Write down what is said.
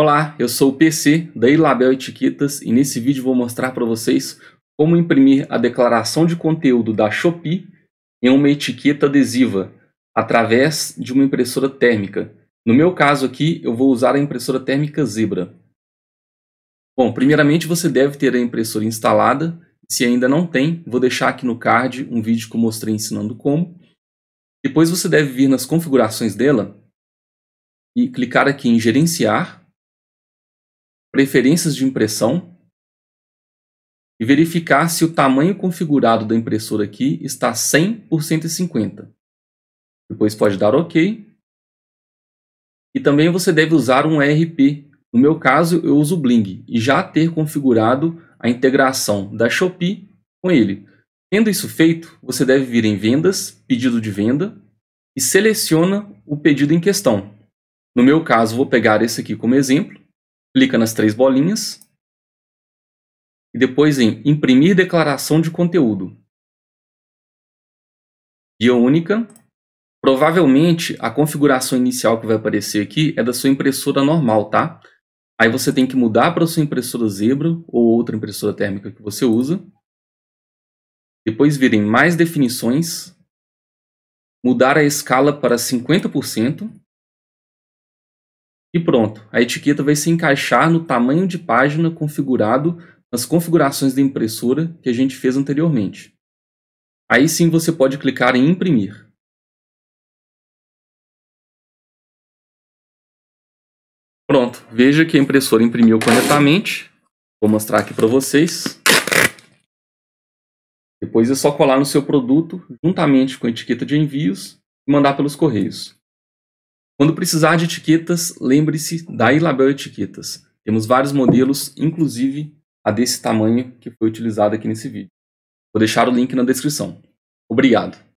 Olá, eu sou o PC da Ilabel Etiquetas e nesse vídeo vou mostrar para vocês como imprimir a declaração de conteúdo da Shopee em uma etiqueta adesiva através de uma impressora térmica. No meu caso aqui, eu vou usar a impressora térmica Zebra. Bom, primeiramente você deve ter a impressora instalada. Se ainda não tem, vou deixar aqui no card um vídeo que eu mostrei ensinando como. Depois você deve vir nas configurações dela e clicar aqui em gerenciar preferências de impressão e verificar se o tamanho configurado da impressora aqui está 100 por 150. Depois pode dar OK. E também você deve usar um ERP. No meu caso, eu uso o Bling e já ter configurado a integração da Shopee com ele. Tendo isso feito, você deve vir em Vendas, Pedido de Venda e seleciona o pedido em questão. No meu caso, vou pegar esse aqui como exemplo clica nas três bolinhas e depois em imprimir declaração de conteúdo. Guia única. Provavelmente a configuração inicial que vai aparecer aqui é da sua impressora normal, tá? Aí você tem que mudar para a sua impressora Zebra ou outra impressora térmica que você usa. Depois virem mais definições. Mudar a escala para 50%. E pronto, a etiqueta vai se encaixar no tamanho de página configurado nas configurações da impressora que a gente fez anteriormente. Aí sim você pode clicar em imprimir. Pronto, veja que a impressora imprimiu corretamente. Vou mostrar aqui para vocês. Depois é só colar no seu produto, juntamente com a etiqueta de envios, e mandar pelos correios. Quando precisar de etiquetas, lembre-se da iLabel Etiquetas. Temos vários modelos, inclusive a desse tamanho que foi utilizado aqui nesse vídeo. Vou deixar o link na descrição. Obrigado!